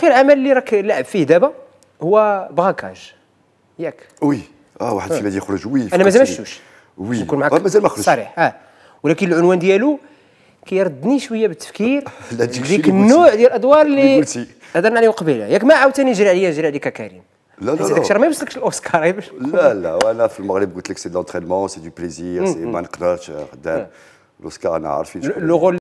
اخر عمل اللي راك لاعب فيه دابا هو براكاج ياك وي اه واحد الفيلم آه. يخرج وي انا مازال ما شفتوش وي آه، مازال ما خرجش صريح اه ولكن العنوان ديالو كيردني شويه بالتفكير ديك النوع ديال الادوار اللي هضرنا عليهم قبيله ياك ما عاوتاني جرى عليا جرى عليك كريم لا لا لا ما يوصلكش الاوسكار لا لا وانا في المغرب قلت لك سي دونترينمون سي دو بليزير سي ما نقدرش خدام الاوسكار انا عارفين